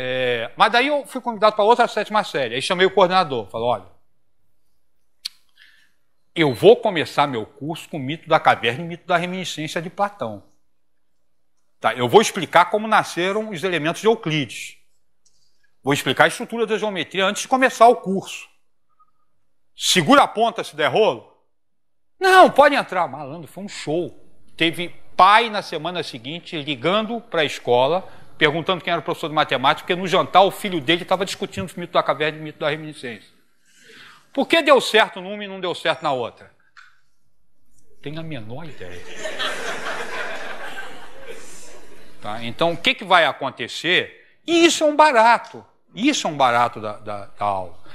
É, mas daí eu fui convidado para outra sétima série. Aí chamei o coordenador. Falei, olha, eu vou começar meu curso com o mito da caverna e o mito da reminiscência de Platão. Tá, eu vou explicar como nasceram os elementos de Euclides. Vou explicar a estrutura da geometria antes de começar o curso. Segura a ponta se der rolo? Não, pode entrar. Malandro, foi um show. Teve pai na semana seguinte ligando para a escola perguntando quem era o professor de matemática, porque no jantar o filho dele estava discutindo o mito da caverna e o mito da reminiscência. Por que deu certo numa e não deu certo na outra? Tenho a menor ideia. Tá? Então, o que, que vai acontecer? E isso é um barato. Isso é um barato da, da, da aula.